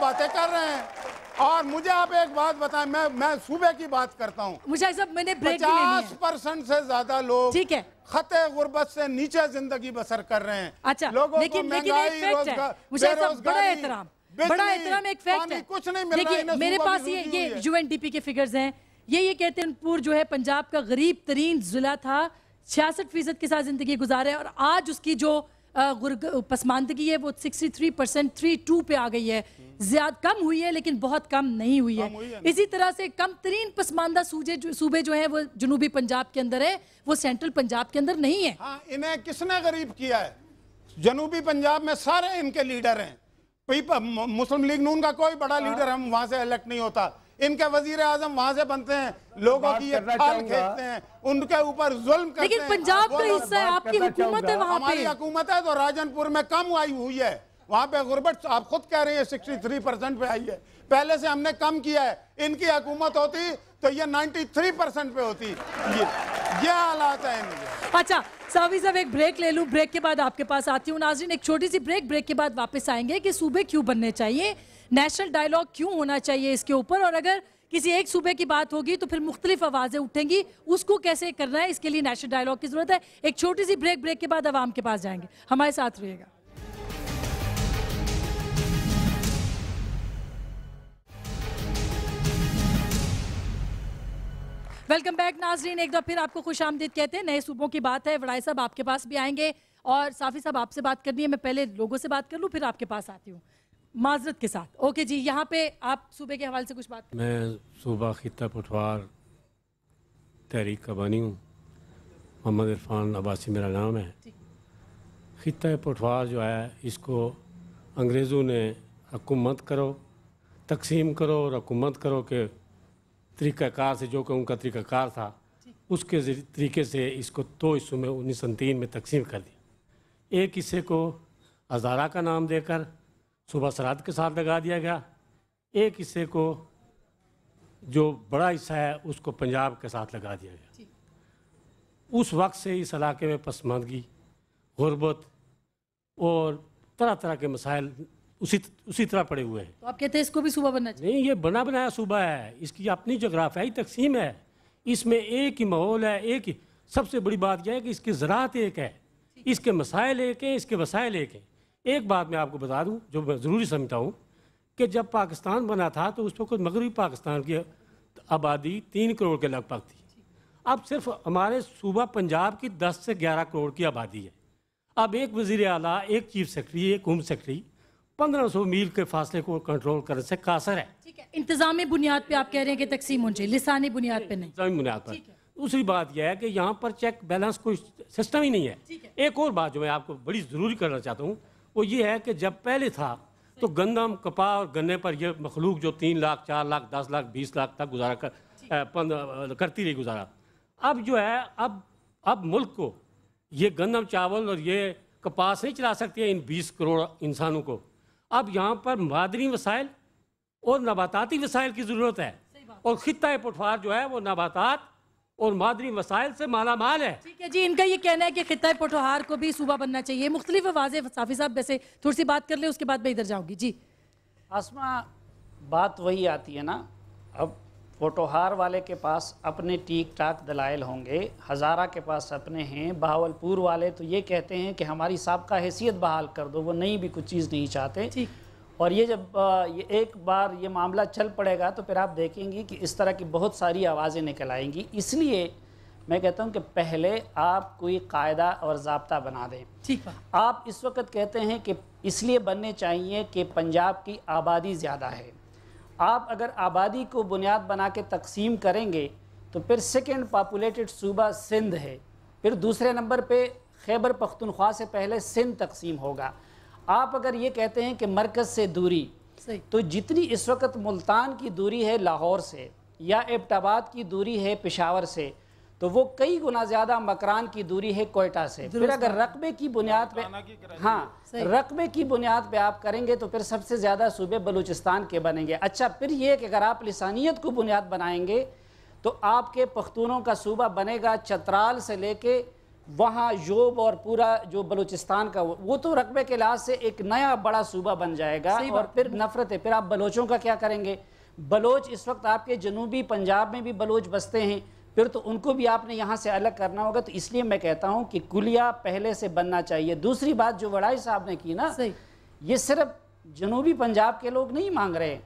बातें कर रहे हैं और मुझे आप एक बात बताएं मैं मैं सुबह की बात करता हूं मुझे सब मैंने पचास परसेंट से ज्यादा लोग ठीक है खते गुर्बत से नीचे जिंदगी बसर कर रहे हैं अच्छा लोगों लेकिन, को महंगाई बड़ा एहतराम एक फैक्ट है कुछ नहीं मिल रहा मेरे पास ये ये यूएनडीपी के फिगर्स हैं ये ये कहते हैं पूर्व जो है पंजाब का गरीब तरीन जिला था छियासठ फीसद के साथ जिंदगी गुजारे और आज उसकी जो पसमानदगी है वो sixty three percent three two पे आ गई है ज्यादा कम हुई है लेकिन बहुत कम नहीं हुई है, हुई है इसी तरह से कम तरीन पसमानदा सूजे सूबे जो है वो जनूबी पंजाब के अंदर है वो सेंट्रल पंजाब के अंदर नहीं है हाँ, इन्हें किसने गरीब किया है जनूबी पंजाब में सारे इनके लीडर हैं मुस्लिम लीग नून का कोई बड़ा लीडर हाँ। हम वहां से इलेक्ट नहीं होता इनके वजीर आजम वहां से बनते हैं लोगों की खेलते हैं उनके ऊपर जुल्म करते लेकिन पंजाब का हिस्सा है आपकी हुकूमत है वहां हमारी हुकूमत है तो राजनपुर में कम आई हुई है वहां पे गुर्बत आप खुद कह रहे हैं सिक्सटी थ्री परसेंट पे आई है पहले से हमने कम किया है इनकी हुकूमत होती तो ये नाइन्टी थ्री परसेंट पे होती ये ये हालात है इनके अच्छा सावी साहब एक ब्रेक ले लूँ ब्रेक के बाद आपके पास आती हूँ नाजरीन एक छोटी सी ब्रेक ब्रेक के बाद वापस आएंगे कि सूबे क्यों बनने चाहिए नेशनल डायलॉग क्यों होना चाहिए इसके ऊपर और अगर किसी एक सूबे की बात होगी तो फिर मुख्तलिफ आवाज़ें उठेंगी उसको कैसे करना है इसके लिए नेशनल डायलॉग की ज़रूरत है एक छोटी सी ब्रेक ब्रेक के बाद आवाम के पास जाएंगे हमारे साथ रहिएगा वेलकम बैक नाजरीन एक बार फिर आपको खुश आमदीद कहते हैं नए सूबों की बात है वड़ाई साहब आपके पास भी आएंगे और साफ़ी साहब आपसे बात करनी है मैं पहले लोगों से बात कर लूँ फिर आपके पास आती हूँ माजरत के साथ ओके जी यहाँ पे आप सूबे के हवाले से कुछ बात मैं सूबा खिता पठवार तहरीक का बानी हूँ मोहम्मद इरफान अब्बासी मेरा नाम है खिता पठवार जो है इसको अंग्रेज़ों ने हकूमत करो तकसीम करो और हकूमत करो के तरीक़ाकार से जो कि उनका तरीक़ाकार था उसके तरीके से इसको दो हिस्सों में उन्नीस सौ तीन में तकसीम कर दिया एक हिस्से को हज़ारा का नाम देकर सुबह श्राद्ध के साथ लगा दिया गया एक हिस्से को जो बड़ा हिस्सा है उसको पंजाब के साथ लगा दिया गया उस वक्त से इस इलाके में पसमानगी गुरबत और तरह तरह के मसाइल उसी उसी तरह पड़े हुए हैं तो आप कहते हैं इसको भी सुबह बनना चाहिए नहीं ये बना बनाया सूबा है इसकी अपनी जोग्राफियाई तकसीम है इसमें एक ही माहौल है एक ही सबसे बड़ी बात यह है कि इसकी ज़रात एक है इसके मसाइल एक हैं इसके वसायल एक हैं एक बात मैं आपको बता दूँ जो मैं ज़रूरी समझता हूँ कि जब पाकिस्तान बना था तो उस कुछ मगरबी पाकिस्तान की आबादी तीन करोड़ के लगभग थी अब सिर्फ हमारे सूबा पंजाब की दस से ग्यारह करोड़ की आबादी है अब एक वजीर अला एक चीफ सेक्रेटरी एक होम सेक्रेटरी पंद्रह सौ मील के फासले को कंट्रोल करने से कासर है ठीक है इंतजामी बुनियाद पर आप कह रहे हैं कि तकसीम हो जाए लिसानी बुनियाद पर नहीं बुनियाद पर दूसरी बात यह है कि यहाँ पर चेक बैलेंस कोई सिस्टम ही नहीं है एक और बात जो मैं आपको बड़ी ज़रूरी करना चाहता हूँ वो ये है कि जब पहले था तो गंदम कपा और गन्ने पर यह मखलूक जो तीन लाख चार लाख दस लाख बीस लाख तक गुजारा कर करती रही गुजारा अब जो है अब अब मुल्क को ये गंदम चावल और ये कपास नहीं चला सकती है इन बीस करोड़ इंसानों को अब यहाँ पर मादरी वसाइल और नबाताती वसाइल की ज़रूरत है और खत्ता पटवार जो है वो नबातात और मादरी वसाइल से माला माल है ठीक है जी इनका ये कहना है कि खिता पोटोहार को भी सूबा बनना चाहिए मुख्तलि वाजे साफी साहब वैसे थोड़ी सी बात कर ले उसके बाद मैं इधर जाऊँगी जी आसमा बात वही आती है ना अब पोटोहार वाले के पास अपने टीक टाक दलाइल होंगे हज़ारा के पास अपने हैं बहावलपुर वाले तो ये कहते हैं कि हमारी सबका हैसियत बहाल कर दो वो नहीं भी कुछ चीज़ नहीं चाहते ठीक और ये जब ये एक बार ये मामला चल पड़ेगा तो फिर आप देखेंगे कि इस तरह की बहुत सारी आवाज़ें निकल आएंगी इसलिए मैं कहता हूँ कि पहले आप कोई कायदा और जबता बना दें ठीक है आप इस वक्त कहते हैं कि इसलिए बनने चाहिए कि पंजाब की आबादी ज़्यादा है आप अगर आबादी को बुनियाद बना के तकसीम करेंगे तो फिर सेकेंड पापुलेटेड सूबा सिंध है फिर दूसरे नंबर पर खैबर पख्तनख्वा से पहले सिंध तकसीम होगा आप अगर ये कहते हैं कि मरकज़ से दूरी तो जितनी इस वक्त मुल्तान की दूरी है लाहौर से या एबटाबाद की दूरी है पेशावर से तो वो कई गुना ज़्यादा मकरान की दूरी है कोयटा से फिर अगर रकबे की बुनियाद पे हाँ रकबे की बुनियाद पे आप करेंगे तो फिर सबसे ज़्यादा सूबे बलूचिस्तान के बनेंगे अच्छा फिर ये कि अगर आप लसानियत को बुनियाद बनाएंगे तो आपके पख्तूनों का सूबा बनेगा चतराल से लेके वहाँ योब और पूरा जो बलूचिस्तान का वो तो रकबे के लिहाज से एक नया बड़ा सूबा बन जाएगा और फिर नफरत है फिर आप बलोचों का क्या करेंगे बलोच इस वक्त आपके जनूबी पंजाब में भी बलोच बसते हैं फिर तो उनको भी आपने यहाँ से अलग करना होगा तो इसलिए मैं कहता हूँ कि कुलिया पहले से बनना चाहिए दूसरी बात जो वड़ाई साहब ने की ना ये सिर्फ जनूबी पंजाब के लोग नहीं मांग रहे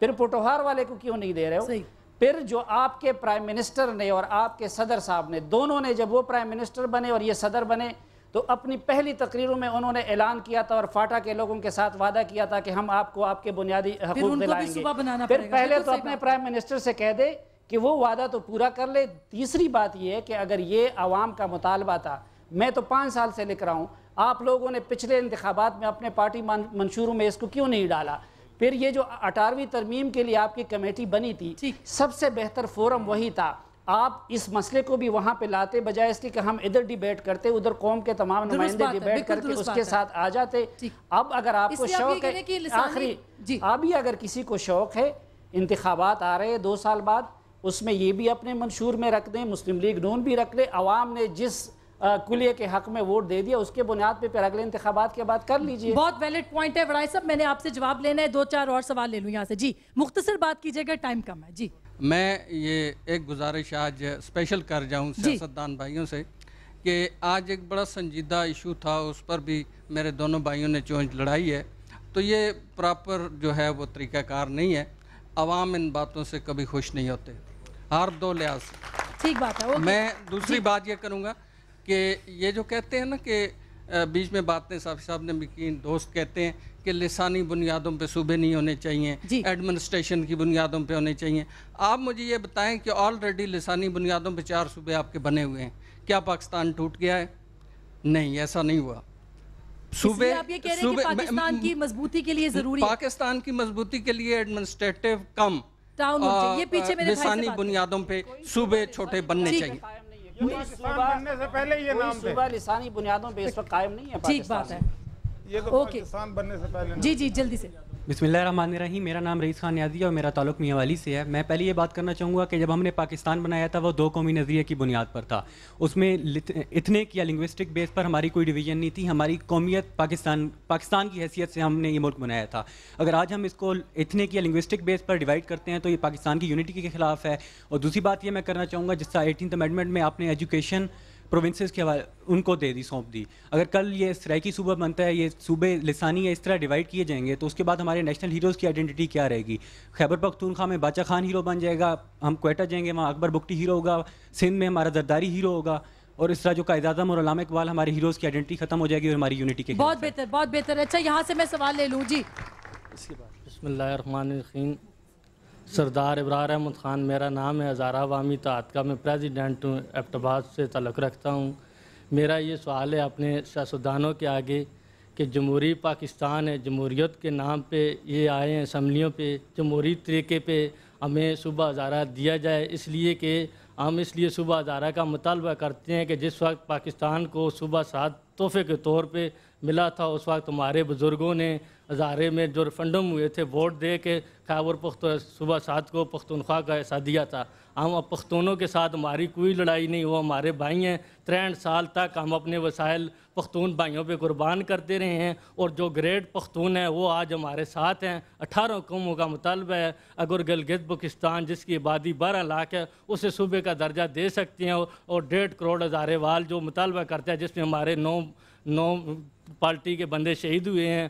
फिर पोटोहार वाले को क्यों नहीं दे रहे हो फिर जो आपके प्राइम मिनिस्टर ने और आपके सदर साहब ने दोनों ने जब वो प्राइम मिनिस्टर बने और ये सदर बने तो अपनी पहली तकरीरों में उन्होंने ऐलान किया था और फाटा के लोगों के साथ वादा किया था कि हम आपको आपके बुनियादी फिर पहले तो, अपने प्राइम मिनिस्टर से कह दे कि वो वादा तो पूरा कर ले तीसरी बात यह है कि अगर ये आवाम का मुतालबा था मैं तो पाँच साल से लिख रहा हूँ आप लोगों ने पिछले इंतबात में अपने पार्टी मंशूरों में इसको क्यों नहीं डाला फिर ये जो अठारहवीं तरमीम के लिए आपकी कमेटी बनी थी सबसे बेहतर फोरम वही था आप इस मसले को भी वहां पे लाते बजाय इसके कि हम इधर डिबेट करते उधर कौम के तमाम नुमाइंदे डिबेट करके उसके साथ आ जाते अब अगर आपको शौक है आखिरी अभी अगर किसी को शौक है इंतबात आ रहे हैं दो साल बाद उसमें ये भी अपने मंशूर में रख दें मुस्लिम लीग नून भी रख ले अवाम ने जिस कुलिया के हक में वोट दे दिया उसके बुनियाद पे फिर अगले इंतबात के बाद कर लीजिए बहुत वैलिड पॉइंट है वड़ाई साहब मैंने आपसे जवाब लेना है दो चार और सवाल ले लूँ यहाँ से जी मुख्तसर बात कीजिएगा टाइम कम है जी मैं ये एक गुजारिश आज स्पेशल कर जाऊँ सियासतदान भाइयों से कि आज एक बड़ा संजीदा इशू था उस पर भी मेरे दोनों भाइयों ने चोंच लड़ाई है तो ये प्रॉपर जो है वो तरीक़ाकार नहीं है आवाम इन बातों से कभी खुश नहीं होते हर दो लिहाज ठीक बात है मैं दूसरी बात ये करूँगा कि ये जो कहते हैं ना कि बीच में बातें साफी साहब ने भी की दोस्त कहते हैं कि लसानी बुनियादों पे सूबे नहीं होने चाहिए एडमिनिस्ट्रेशन की बुनियादों पे होने चाहिए आप मुझे ये बताएं कि ऑलरेडी लसानी बुनियादों पे चार सूबे आपके बने हुए हैं क्या पाकिस्तान टूट गया है नहीं ऐसा नहीं हुआ सूबे सूबे पाकिस्तान की मजबूती के लिए जरूरी पाकिस्तान की मजबूती के लिए एडमिनिस्ट्रेटिव कम ये पीछे मेरे बुनियादों पे सूबे छोटे बनने चाहिए बुनियादों पर इस वक्त कायम नहीं है ठीक बात है ये तो बनने से पहले जी जी जल्दी से बिसमीम मेरा नाम रईस खान याज़ी और मेरा ताल्लुक मियाँवाली से है मैं पहले ये बात करना चाहूँगा कि जब हमने पाकिस्तान बनाया था वो दो कौमी नज़रिए की बुनियाद पर था उसमें की या लिंग्विस्टिक बेस पर हमारी कोई डिवीजन नहीं थी हमारी कौमियत पाकिस्तान पाकिस्तान की हैसियत से हमने ये मुल्क बनाया था अगर आज हम इसको की या लिंग्विस्टिक बेस पर डिवाइड करते हैं तो ये पाकिस्तान की यूनिटी के खिलाफ है और दूसरी बात यह मैं करना चाहूँगा जिस तरह एटीन अमेंडमेंट में आपने एजुकेशन प्रोविंसेस के हवाले उनको दे दी सौंप दी अगर कल ये सराइकी सूबा बनता है ये सूबे लसानी या इस तरह डिवाइड किए जाएंगे तो उसके बाद हमारे नेशनल हीरोज़ की आइडेंटिटी क्या रहेगी खैबर पख्तूनखा में बाचा खान हीरो बन जाएगा हम कोयटा जाएंगे वहाँ अकबर बुकटी हीरो होगा सिंध में हमारा जरदारी हीरो होगा और इस तरह जो कायदाजम और अलामा इकबाल हमारे हीरोज़ की आइडेंटिटी खत्म हो जाएगी और हमारी यूनिटी के बहुत बेहतर बहुत बेहतर अच्छा यहाँ से मैं सवाल ले लूँ जी इसके बाद बसमिल्लर सरदार इब्रार अहमद ख़ान मेरा नाम है हज़ारा वामी तहत का मैं प्रेसिडेंट हूँ एबटबाद से तलक रखता हूँ मेरा ये सवाल है अपने सियासतदानों के आगे कि जमहूरी पाकिस्तान है जमहूरीत के नाम पे ये आए हैं असम्बलियों पे जमहूरी तरीके पे हमें सुबह हज़ारा दिया जाए इसलिए कि हम इसलिए सुबह हज़ारा का मुतालबा करते हैं कि जिस वक्त पाकिस्तान को सुबह सात तोहफे के तौर पे मिला था उस वक्त हमारे बुज़ुर्गों ने हज़ारे में जो रिफंडम हुए थे वोट दे के खाबर पुख्त सुबह सात को पख्तनख्वा का ऐसा दिया था हम अब पख्तूनों के साथ हमारी कोई लड़ाई नहीं वो हमारे भाई हैं तिरहठ साल तक हम अपने वसाइल पख्तून भाइयों पे कुर्बान करते रहे हैं और जो ग्रेट पख्तून है वो आज हमारे साथ हैं अठारह कौमों का मुतालबा है अगर गलगित बकिस्तान जिसकी आबादी बारह लाख है उसे सूबे का दर्जा दे सकती हैं और डेढ़ करोड़ हज़ारे वाल जो मुतालबा करते हैं जिसमें हमारे नौ नौ पार्टी के बंदे शहीद हुए हैं